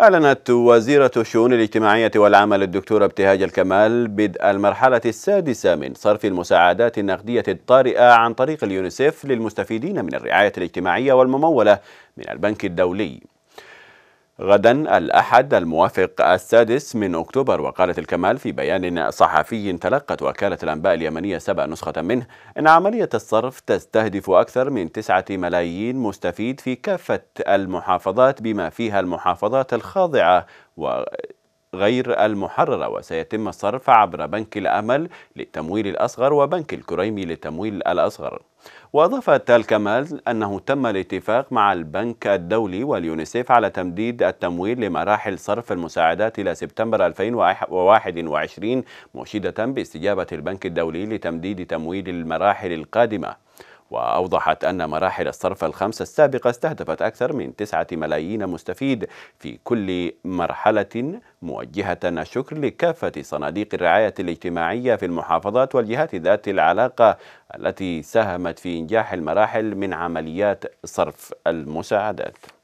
أعلنت وزيرة الشؤون الاجتماعية والعمل الدكتورة ابتهاج الكمال بدء المرحلة السادسة من صرف المساعدات النقدية الطارئة عن طريق اليونيسف للمستفيدين من الرعاية الاجتماعية والممولة من البنك الدولي غدا الأحد الموافق السادس من أكتوبر وقالت الكمال في بيان صحفي تلقت وكالة الأنباء اليمنية سبع نسخة منه أن عملية الصرف تستهدف أكثر من تسعة ملايين مستفيد في كافة المحافظات بما فيها المحافظات الخاضعة غير المحررة وسيتم الصرف عبر بنك الأمل للتمويل الأصغر وبنك الكريمي للتمويل الأصغر وأضاف تال كمال أنه تم الاتفاق مع البنك الدولي واليونيسيف على تمديد التمويل لمراحل صرف المساعدات إلى سبتمبر 2021 مشيدة باستجابة البنك الدولي لتمديد تمويل المراحل القادمة وأوضحت أن مراحل الصرف الخمسة السابقة استهدفت أكثر من تسعة ملايين مستفيد في كل مرحلة موجهة الشكر لكافة صناديق الرعاية الاجتماعية في المحافظات والجهات ذات العلاقة التي ساهمت في إنجاح المراحل من عمليات صرف المساعدات